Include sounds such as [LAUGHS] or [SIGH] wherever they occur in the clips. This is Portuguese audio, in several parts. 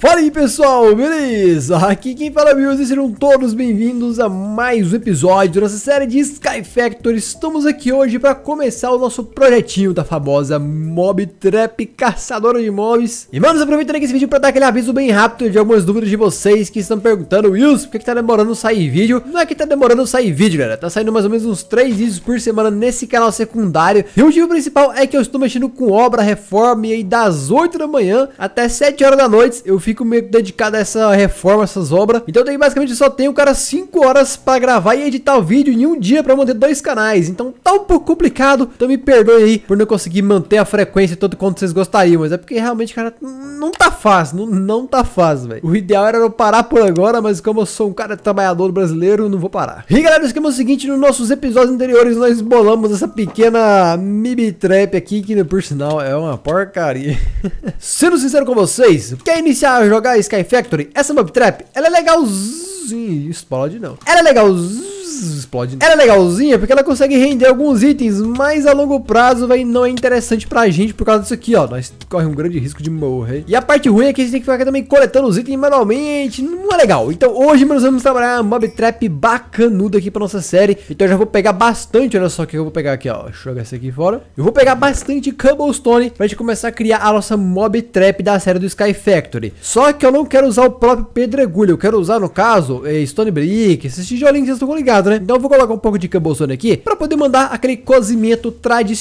Fala aí pessoal, beleza? Aqui quem fala é o e sejam todos bem-vindos a mais um episódio dessa série de Sky Factor. Estamos aqui hoje para começar o nosso projetinho da famosa Mob Trap Caçadora de Mobs. E vamos aproveitando aqui esse vídeo para dar aquele aviso bem rápido de algumas dúvidas de vocês que estão perguntando Wills, por que, que tá demorando sair vídeo? Não é que tá demorando sair vídeo, galera, tá saindo mais ou menos uns 3 vídeos por semana nesse canal secundário. E o motivo principal é que eu estou mexendo com obra, reforma e aí das 8 da manhã até 7 horas da noite eu fico fico meio dedicado a essa reforma, essas obras. Então daí basicamente só tenho, cara, 5 horas para gravar e editar o vídeo em um dia para manter dois canais. Então tá um pouco complicado. Então me perdoe aí por não conseguir manter a frequência todo quanto vocês gostariam. Mas é porque realmente, cara, não tá fácil. Não, não tá fácil, velho. O ideal era eu parar por agora, mas como eu sou um cara trabalhador brasileiro, não vou parar. E galera, esquema é o seguinte: nos nossos episódios anteriores nós bolamos essa pequena mib trap aqui, que por sinal é uma porcaria. [LAUGHS] Sendo sincero com vocês, quer iniciar a jogar Sky Factory, essa mob trap, ela é legalzinha explode não. Era legal, explode. Era legalzinha porque ela consegue render alguns itens, mas a longo prazo vai não é interessante pra gente por causa disso aqui, ó. Nós corremos um grande risco de morrer. E a parte ruim é que a gente tem que ficar também coletando os itens manualmente, não é legal. Então hoje nós vamos trabalhar mob trap bacanudo aqui pra nossa série. Então eu já vou pegar bastante, olha só o que eu vou pegar aqui, ó. Deixa eu jogar esse aqui fora. Eu vou pegar bastante cobblestone pra gente começar a criar a nossa mob trap da série do Sky Factory. Só que eu não quero usar o próprio pedregulho, eu quero usar no caso caso, é, Stone Brick, esses tijolinhos vocês estão ligados, né? Então eu vou colocar um pouco de Cambozone aqui para poder mandar aquele cozimento tradicional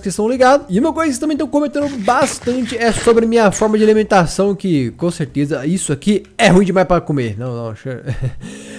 que estão ligados. E uma coisa que vocês também estão comentando bastante é sobre minha forma de alimentação, que com certeza isso aqui é ruim demais para comer. Não, não, [LAUGHS]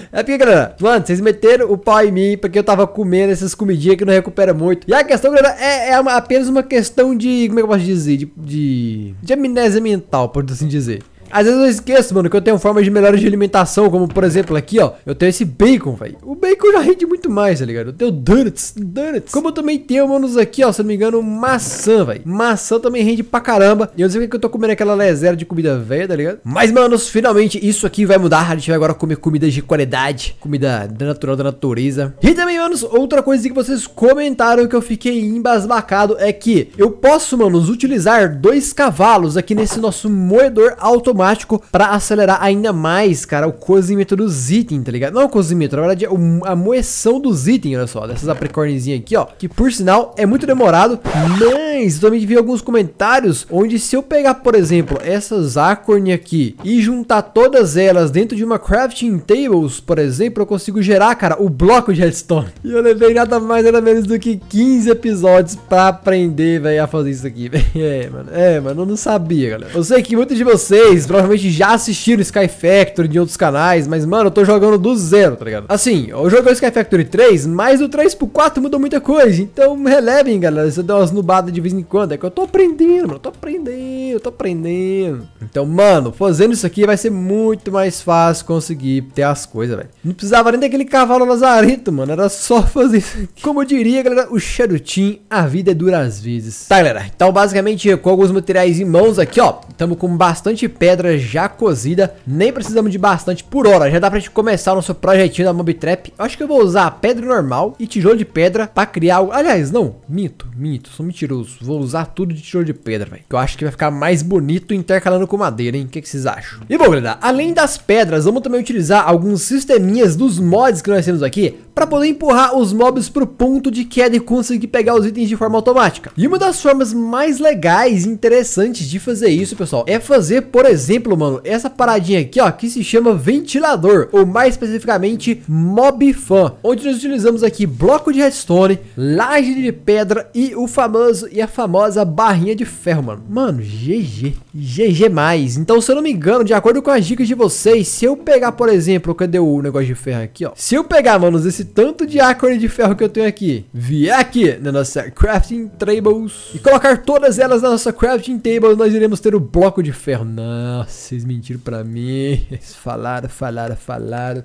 É porque, galera, mano, vocês meteram o pau em mim porque eu tava comendo essas comidinhas que não recupera muito. E a questão, galera, é, é uma, apenas uma questão de, como é que eu posso dizer, de, de, de amnésia mental, por assim dizer. Às vezes eu esqueço, mano, que eu tenho formas de melhores de alimentação, como por exemplo aqui, ó. Eu tenho esse bacon, velho. O bacon já rende muito mais, tá ligado? Eu tenho donuts, donuts. Como eu também tenho, manos, aqui, ó, se não me engano, maçã, velho. Maçã também rende pra caramba. E eu não sei porque eu tô comendo aquela lezera de comida velha, tá ligado? Mas, manos, finalmente isso aqui vai mudar. A gente vai agora comer comida de qualidade, comida natural da natureza. E também, manos, outra coisa que vocês comentaram que eu fiquei embasbacado é que eu posso, manos, utilizar dois cavalos aqui nesse nosso moedor automático automático para acelerar ainda mais, cara, o cozimento dos itens, tá ligado? Não o cozimento, na verdade é a moeção dos itens, olha só, dessas apricornizinhas aqui, ó, que por sinal é muito demorado, mas eu também vi alguns comentários onde se eu pegar, por exemplo, essas acorn aqui e juntar todas elas dentro de uma crafting tables, por exemplo, eu consigo gerar, cara, o bloco de redstone. E eu levei nada mais nada menos do que 15 episódios para aprender, velho, a fazer isso aqui, [LAUGHS] velho. É, mano, é, mano, eu não sabia, galera. Eu sei que muitos de vocês provavelmente já assistiram Sky Factory de outros canais, mas, mano, eu tô jogando do zero, tá ligado? Assim, eu joguei Sky Factory 3, mas do 3 pro 4 mudou muita coisa, então relevem, galera, se eu der umas nubadas de vez em quando, é que eu tô aprendendo, mano, eu tô aprendendo, eu tô aprendendo. Então, mano, fazendo isso aqui vai ser muito mais fácil conseguir ter as coisas, velho. Não precisava nem daquele cavalo lazarito, mano, era só [LAUGHS] fazer isso aqui. Como eu diria, galera, o Shadow Team, a vida é dura às vezes. Tá, galera, então basicamente com alguns materiais em mãos aqui, ó, tamo com bastante pedra pedra já cozida. Nem precisamos de bastante por hora. Já dá pra gente começar o nosso projetinho da Mob Trap. Eu acho que eu vou usar pedra normal e tijolo de pedra pra criar... algo. Aliás, não. Minto, minto. Sou mentiroso. Vou usar tudo de tijolo de pedra, velho. Que eu acho que vai ficar mais bonito intercalando com madeira, hein? O que, que vocês acham? E bom, galera. Além das pedras, vamos também utilizar alguns sisteminhas dos mods que nós temos aqui para poder empurrar os mobs pro ponto de queda e conseguir pegar os itens de forma automática. E uma das formas mais legais e interessantes de fazer isso, pessoal, é fazer, por exemplo, exemplo, mano, essa paradinha aqui, ó, que se chama ventilador, ou mais especificamente mob fan, onde nós utilizamos aqui bloco de redstone, laje de pedra e o famoso e a famosa barrinha de ferro, mano. Mano, GG, GG mais. Então, se eu não me engano, de acordo com as dicas de vocês, se eu pegar, por exemplo, cadê o negócio de ferro aqui, ó? Se eu pegar, manos, esse tanto de ácone de ferro que eu tenho aqui, vier aqui na nossa crafting tables e colocar todas elas na nossa crafting table, nós iremos ter o bloco de ferro. Não. Nossa, vocês mentiram para mim. [LAUGHS] Eles falaram, falaram, falaram.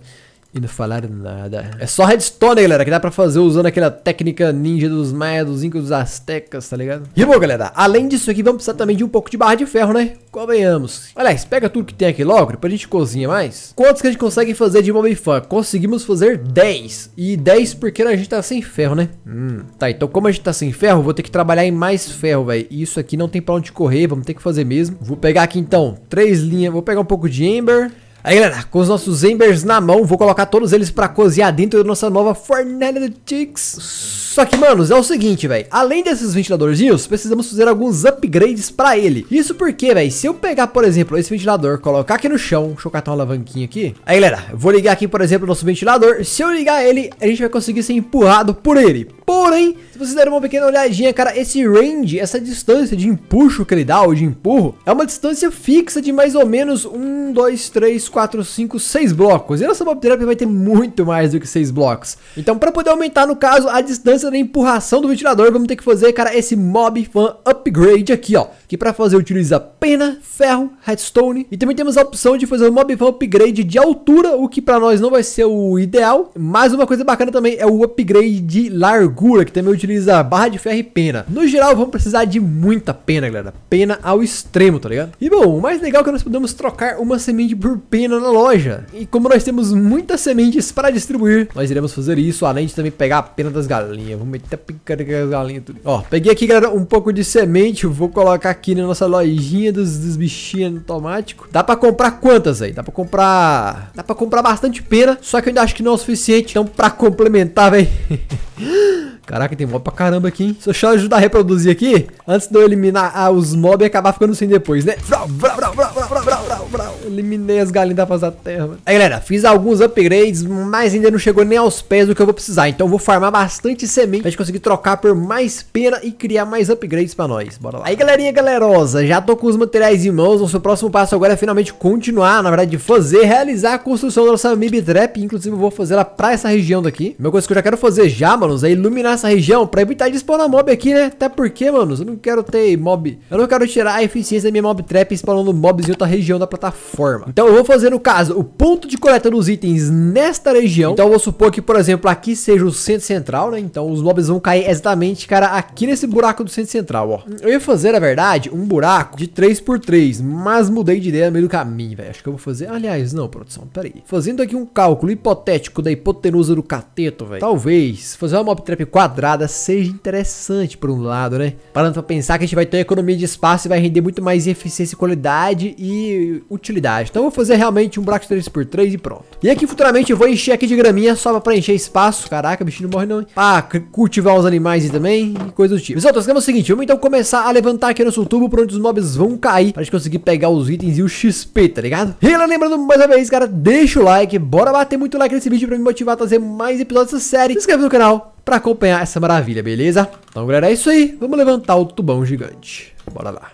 E não falaram nada. É só redstone, galera, que dá pra fazer usando aquela técnica ninja dos maias, dos incas, dos astecas, tá ligado? E bom, galera, além disso aqui, vamos precisar também de um pouco de barra de ferro, né? Convenhamos. Aliás, pega tudo que tem aqui logo, pra a gente cozinha mais. Quantos que a gente consegue fazer de uma bifã? Conseguimos fazer 10. E 10 porque a gente tá sem ferro, né? Hum. Tá, então como a gente tá sem ferro, vou ter que trabalhar em mais ferro, velho. Isso aqui não tem pra onde correr, vamos ter que fazer mesmo. Vou pegar aqui então, três linhas, vou pegar um pouco de ember. Aí galera, com os nossos embers na mão, vou colocar todos eles pra cozinhar dentro da nossa nova fornalha de tix. Só que, manos, é o seguinte, velho. Além desses ventiladorzinhos, precisamos fazer alguns upgrades pra ele. Isso porque, velho, se eu pegar, por exemplo, esse ventilador, colocar aqui no chão, deixa eu catar uma alavanquinha aqui. Aí galera, vou ligar aqui, por exemplo, o nosso ventilador. Se eu ligar ele, a gente vai conseguir ser empurrado por ele. Porém, se vocês derem uma pequena olhadinha, cara, esse range, essa distância de empuxo que ele dá, ou de empurro, é uma distância fixa de mais ou menos 1, 2, 3, 4, 5, 6 blocos. E nossa Bob Trap vai ter muito mais do que 6 blocos. Então, para poder aumentar, no caso, a distância da empurração do ventilador, vamos ter que fazer, cara, esse Mob Fan Upgrade aqui, ó. Que para fazer utiliza pena, ferro, redstone. E também temos a opção de fazer um Mob Fan Upgrade de altura, o que para nós não vai ser o ideal. Mas uma coisa bacana também é o upgrade de largo amargura, que também utiliza barra de ferro e pena. No geral, vamos precisar de muita pena, galera. Pena ao extremo, tá ligado? E bom, o mais legal é que nós podemos trocar uma semente por pena na loja. E como nós temos muitas sementes para distribuir, nós iremos fazer isso, além de também pegar a pena das galinhas. Vamos meter a picada das galinhas tudo. Ó, peguei aqui, galera, um pouco de semente. Vou colocar aqui na nossa lojinha dos, dos bichinhos automático. Dá pra comprar quantas aí? Dá pra comprar... Dá pra comprar bastante pena, só que eu ainda acho que não é o suficiente. Então, pra complementar, velho... [LAUGHS] Caraca, tem mob pra caramba aqui, hein? deixa eu ajudar a reproduzir aqui, antes de eu eliminar ah, os mobs e acabar ficando sem depois, né? Vrau, vrau, vrau, vrau, vrau, vrau, vrau, vrau. Eliminei as galinhas da face da terra. Mano. Aí, galera, fiz alguns upgrades, mas ainda não chegou nem aos pés do que eu vou precisar. Então, eu vou farmar bastante semente pra gente conseguir trocar por mais pena e criar mais upgrades pra nós. Bora lá. Aí, galerinha galerosa, já tô com os materiais em mãos. Nosso próximo passo agora é finalmente continuar, na verdade, fazer, realizar a construção da nossa Mib Trap. Inclusive, eu vou fazer ela pra essa região daqui. Uma coisa que eu já quero fazer já, manos, é iluminar nessa região pra evitar de spawnar mob aqui, né? Até porque, mano, eu não quero ter mob... Eu não quero tirar a eficiência da minha mob trap spawnando mobs em outra região da plataforma. Então eu vou fazer, no caso, o ponto de coleta dos itens nesta região. Então eu vou supor que, por exemplo, aqui seja o centro central, né? Então os mobs vão cair exatamente, cara, aqui nesse buraco do centro central, ó. Eu ia fazer, na verdade, um buraco de 3x3, mas mudei de ideia no meio do caminho, velho. Acho que eu vou fazer... Aliás, não, produção, peraí. Fazendo aqui um cálculo hipotético da hipotenusa do cateto, velho. Talvez fazer uma mob trap 4 quadrada seja interessante por um lado, né? Parando pra pensar que a gente vai ter economia de espaço e vai render muito mais eficiência, qualidade e utilidade. Então eu vou fazer realmente um buraco 3x3 e pronto. E aqui futuramente eu vou encher aqui de graminha só pra preencher espaço. Caraca, bichinho não morre não, hein? Pra cultivar os animais e também e coisas do tipo. Pessoal, então é o seguinte, vamos então começar a levantar aqui nosso tubo pra onde os mobs vão cair pra gente conseguir pegar os itens e o XP, tá ligado? E lembrando mais uma vez, cara, deixa o like, bora bater muito like nesse vídeo pra me motivar a trazer mais episódios dessa série. Se inscreve no canal para acompanhar essa maravilha, beleza? Então, galera, é isso aí. Vamos levantar o tubão gigante. Bora lá.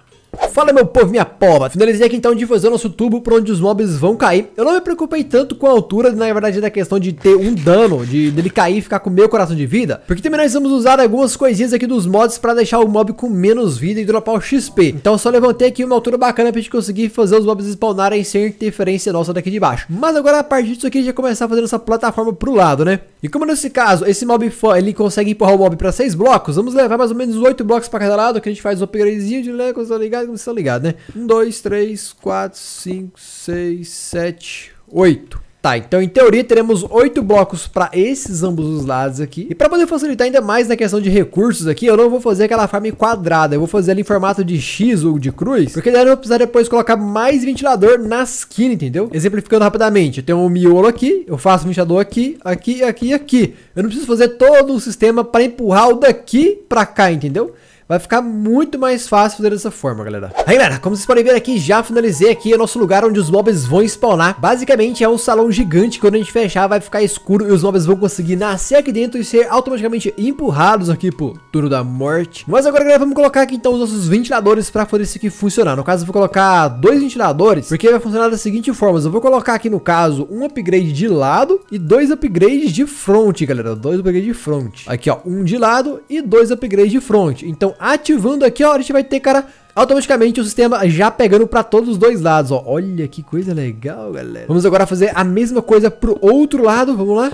Fala meu povo, minha pova, finalizei aqui então de fazer o nosso tubo por onde os mobs vão cair Eu não me preocupei tanto com a altura, na verdade da questão de ter um dano, de dele cair e ficar com meu coração de vida Porque também nós vamos usar algumas coisinhas aqui dos mods pra deixar o mob com menos vida e dropar o XP Então só levantei aqui uma altura bacana pra gente conseguir fazer os mobs spawnarem sem interferência nossa daqui de baixo Mas agora a partir disso aqui já começar fazendo essa plataforma pro lado né E como nesse caso esse mob ele consegue empurrar o mob pra 6 blocos Vamos levar mais ou menos 8 blocos pra cada lado que a gente faz o um upgradezinho de leco, tá ligado? ligado vocês estão ligados, né? Um, dois, três, quatro, cinco, seis, sete, oito. Tá, então em teoria teremos oito blocos para esses ambos os lados aqui. E para poder facilitar ainda mais na questão de recursos aqui, eu não vou fazer aquela farm quadrada, eu vou fazer ela em formato de X ou de cruz, porque daí eu vou precisar depois colocar mais ventilador na esquina, entendeu? Exemplificando rapidamente, eu tenho um miolo aqui, eu faço um ventilador aqui, aqui, aqui e aqui. Eu não preciso fazer todo um sistema para empurrar o daqui para cá, entendeu? Vai ficar muito mais fácil fazer dessa forma, galera. Aí, galera, como vocês podem ver aqui, já finalizei aqui o nosso lugar onde os mobs vão spawnar. Basicamente, é um salão gigante. Quando a gente fechar, vai ficar escuro e os mobs vão conseguir nascer aqui dentro e ser automaticamente empurrados aqui pro turno da Morte. Mas agora, galera, vamos colocar aqui, então, os nossos ventiladores pra poder isso aqui funcionar. No caso, eu vou colocar dois ventiladores, porque vai funcionar da seguinte forma. Eu vou colocar aqui, no caso, um upgrade de lado e dois upgrades de front, galera. Dois upgrades de front. Aqui, ó, um de lado e dois upgrades de front. Então, ativando aqui, ó, a gente vai ter, cara, automaticamente o sistema já pegando para todos os dois lados, ó. Olha que coisa legal, galera. Vamos agora fazer a mesma coisa pro outro lado, vamos lá.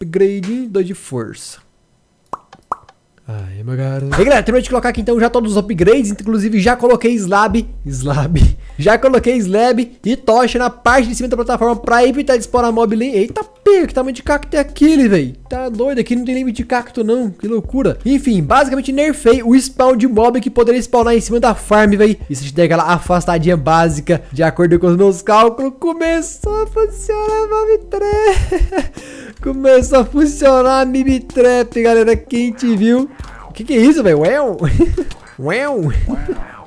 Upgrade 2 de força. Aí, meu garoto. Aí, galera, terminei de colocar aqui então já todos os upgrades. Inclusive, já coloquei slab. Slab. [LAUGHS] Já coloquei slab e tocha na parte de cima da plataforma pra evitar de spawnar mob ali. Eita, pega, que tamanho de cacto é aquele, velho? Tá doido, aqui não tem limite de cacto, não. Que loucura. Enfim, basicamente nerfei o spawn de mob que poderia spawnar em cima da farm, velho. Isso te der aquela afastadinha básica de acordo com os meus cálculos. Começou a funcionar, mob 3. [LAUGHS] Começou a funcionar a Mimi Trap, galera. Quem te viu? O que, que é isso, velho? Uau! [LAUGHS] Uau!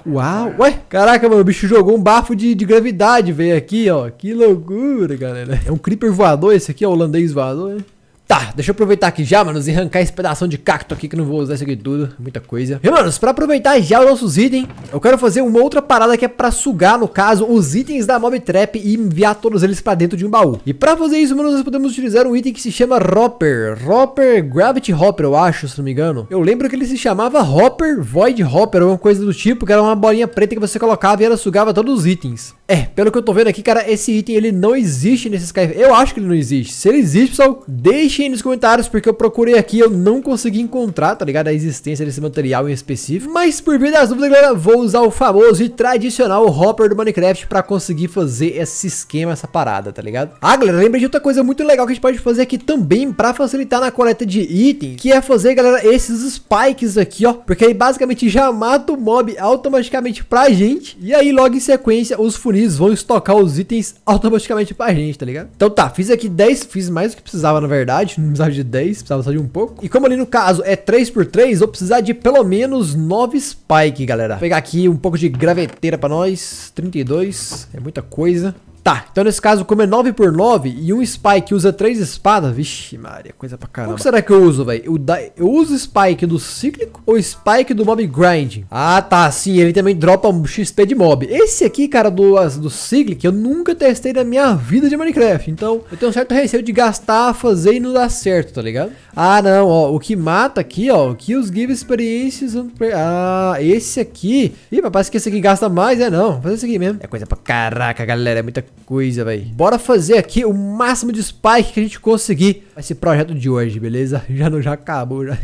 Uau! Ué! Caraca, mano, o bicho jogou um bafo de, de gravidade, veio aqui, ó. Que loucura, galera. É um creeper voador esse aqui, ó, holandês voador, hein? Né? Tá, deixa eu aproveitar aqui já, manos, e arrancar esse pedaço de cacto aqui que não vou usar isso aqui tudo, muita coisa. E, manos, pra aproveitar já os nossos itens, eu quero fazer uma outra parada que é pra sugar, no caso, os itens da Mob Trap e enviar todos eles pra dentro de um baú. E pra fazer isso, manos, nós podemos utilizar um item que se chama Hopper, Hopper, Gravity Hopper, eu acho, se não me engano. Eu lembro que ele se chamava Hopper, Void Hopper, ou alguma coisa do tipo, que era uma bolinha preta que você colocava e ela sugava todos os itens. É, pelo que eu tô vendo aqui, cara, esse item ele não existe nesse Skype. Eu acho que ele não existe. Se ele existe, pessoal, deixem aí nos comentários, porque eu procurei aqui eu não consegui encontrar, tá ligado? A existência desse material em específico. Mas por vida, das dúvidas, galera, vou usar o famoso e tradicional hopper do Minecraft pra conseguir fazer esse esquema, essa parada, tá ligado? Ah, galera, lembra de outra coisa muito legal que a gente pode fazer aqui também pra facilitar na coleta de item, que é fazer, galera, esses spikes aqui, ó. Porque aí basicamente já mata o mob automaticamente pra gente. E aí logo em sequência os funis comunistas vão estocar os itens automaticamente pra gente, tá ligado? Então tá, fiz aqui 10, fiz mais do que precisava na verdade, não precisava de 10, precisava só de um pouco. E como ali no caso é 3x3, vou precisar de pelo menos 9 spike, galera. Vou pegar aqui um pouco de graveteira pra nós, 32, é muita coisa. Tá, então nesse caso, como é 9 por 9 e um Spike usa 3 espadas, vixe Maria, coisa pra caramba. Como será que eu uso, velho? Eu, eu, uso Spike do Cíclico ou Spike do Mob Grind? Ah, tá, sim, ele também dropa um XP de Mob. Esse aqui, cara, do, do Cíclico, eu nunca testei na minha vida de Minecraft, então eu tenho um certo receio de gastar, fazer e não dar certo, tá ligado? Ah, não, ó, o que mata aqui, ó, o Kills Give Experiences... Ah, esse aqui... Ih, mas parece que esse aqui gasta mais, é não, vou fazer esse aqui mesmo. É coisa pra caraca, galera, é muita coisa, velho. Bora fazer aqui o máximo de spike que a gente conseguir esse projeto de hoje, beleza? [LAUGHS] Já não já acabou, já.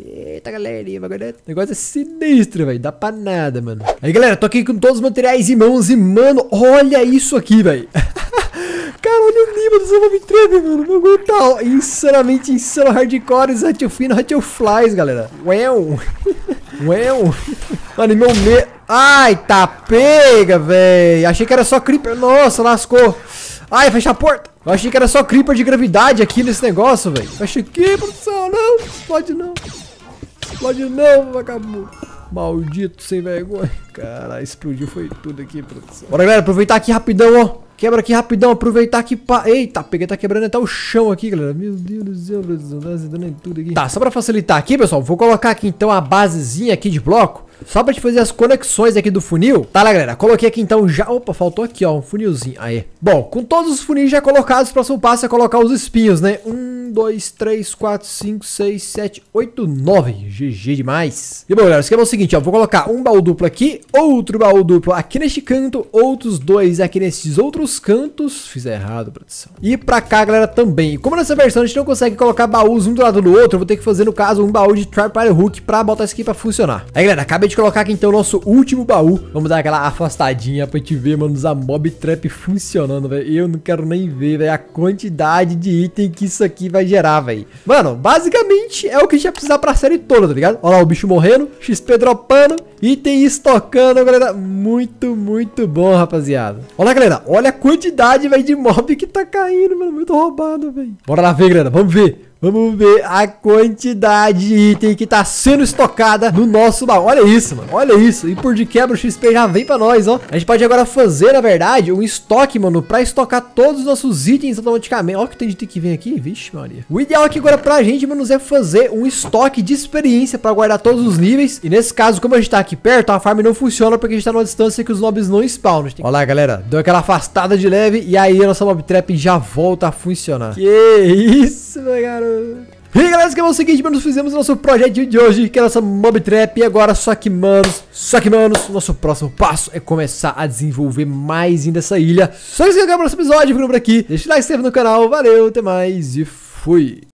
Eita, galerinha, o é negócio é sinistro, velho. Dá pra nada, mano. Aí, galera, tô aqui com todos os materiais em mãos e, mano, olha isso aqui, velho. [LAUGHS] Cara, olha o Nima do Zuma mano. O bagulho tá insanamente insano, hardcore, Zatilfino, Flies, galera. Well, well. Mano, e meu me... Ai, tá pega, véi. Achei que era só Creeper. Nossa, lascou. Ai, fecha a porta. Eu achei que era só Creeper de gravidade aqui nesse negócio, velho. Fecha aqui, produção. Não, explode não. Explode não, vagabundo. Maldito sem vergonha. Caralho, explodiu foi tudo aqui, produção. Bora, galera, aproveitar aqui rapidão, ó. Quebra aqui rapidão, aproveitar que... Pa... Eita, peguei, tá quebrando até o chão aqui, galera. Meu Deus do céu, Brasil, tá tudo aqui. Tá, só pra facilitar aqui, pessoal, vou colocar aqui então a basezinha aqui de bloco. Só pra gente fazer as conexões aqui do funil. Tá lá, galera. Coloquei aqui então já... Opa, faltou aqui, ó. Um funilzinho. Aí. Bom, com todos os funis já colocados, o próximo passo é colocar os espinhos, né? Um, dois, três, quatro, cinco, seis, sete, oito, nove. GG demais. E bom, galera, o esquema é o seguinte, ó. Vou colocar um baú duplo aqui, outro baú duplo aqui neste canto, outros dois aqui nesses outros cantos. Fiz errado, produção. E pra cá, galera, também. Como nessa versão a gente não consegue colocar baús um do lado do outro, eu vou ter que fazer, no caso, um baú de Tripwire Hook pra botar isso aqui pra funcionar. Aí, galera, acabei acabei de colocar aqui então o nosso último baú. Vamos dar aquela afastadinha pra gente ver, mano, a mob trap funcionando, velho. Eu não quero nem ver, velho, a quantidade de item que isso aqui vai gerar, velho. Mano, basicamente é o que a gente vai precisar pra série toda, tá ligado? Olha lá o bicho morrendo, XP dropando, item estocando, galera. Muito, muito bom, rapaziada. Olha, galera, olha a quantidade, velho, de mob que tá caindo, mano. Muito roubado, velho. Bora lá ver, galera, vamos ver. Vamos ver a quantidade de item que tá sendo estocada no nosso baú. Olha isso, mano. Olha isso. E por de quebra o XP já vem pra nós, ó. A gente pode agora fazer, na verdade, um estoque, mano, pra estocar todos os nossos itens automaticamente. Olha o que tem de item que vem aqui. Vixe, Maria. O ideal aqui agora pra gente, mano, é fazer um estoque de experiência pra guardar todos os níveis. E nesse caso, como a gente tá aqui perto, a farm não funciona porque a gente tá numa distância que os mobs não spawnam. Tem... Olha lá, galera. Deu aquela afastada de leve e aí a nossa mob trap já volta a funcionar. Que isso, meu garoto. E aí, galera, que é o seguinte, mano, fizemos nosso projetinho de hoje, que é a nossa mob trap, e agora, só que, manos, só que, manos, nosso próximo passo é começar a desenvolver mais ainda essa ilha. Só isso que eu quero para episódio, ficando por aqui, deixa o like, se inscreve no canal, valeu, até mais e fui!